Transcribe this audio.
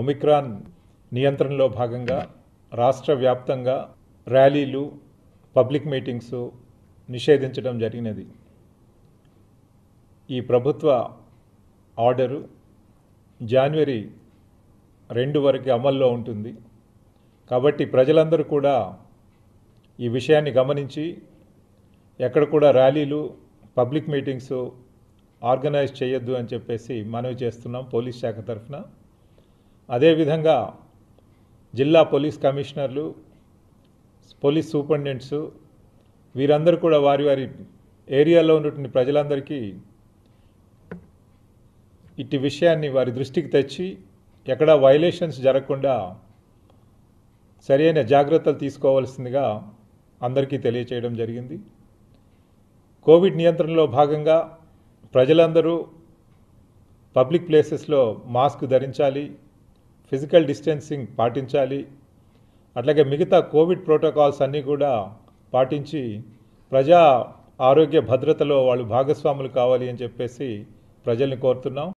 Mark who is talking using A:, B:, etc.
A: Omicron నియంత్రణలో భాగంగా రాష్ట్ర వ్యాప్తంగా ర్యాలీలు పబ్లిక్ మీటింగ్స్ నిషేధించడం జరిగినది ఈ ప్రభుత్వ ఆర్డరు జనవరి రెండు వరకు అమల్లో ఉంటుంది కాబట్టి ప్రజలందరూ కూడా ఈ విషయాన్ని గమనించి ఎక్కడ కూడా ర్యాలీలు పబ్లిక్ మీటింగ్స్ ఆర్గనైజ్ చేయొద్దు అని చెప్పేసి మనవి చేస్తున్నాం పోలీస్ శాఖ తరఫున అదేవిధంగా జిల్లా పోలీస్ కమిషనర్లు పోలీస్ సూపరింటెండెంట్స్ వీరందరూ కూడా వారి వారి ఏరియాలో ఉన్నటువంటి ప్రజలందరికీ ఇట్టి విషయాన్ని వారి దృష్టికి తెచ్చి ఎక్కడ వైలేషన్స్ జరగకుండా సరైన జాగ్రత్తలు తీసుకోవాల్సిందిగా అందరికీ తెలియచేయడం జరిగింది కోవిడ్ నియంత్రణలో భాగంగా ప్రజలందరూ పబ్లిక్ ప్లేసెస్లో మాస్క్ ధరించాలి ఫిజికల్ డిస్టెన్సింగ్ పాటించాలి అట్లాగే మిగతా కోవిడ్ ప్రోటోకాల్స్ అన్నీ కూడా పాటించి ప్రజా ఆరోగ్య భద్రతలో వాళ్ళు భాగస్వాములు కావాలి అని చెప్పేసి ప్రజల్ని కోరుతున్నాం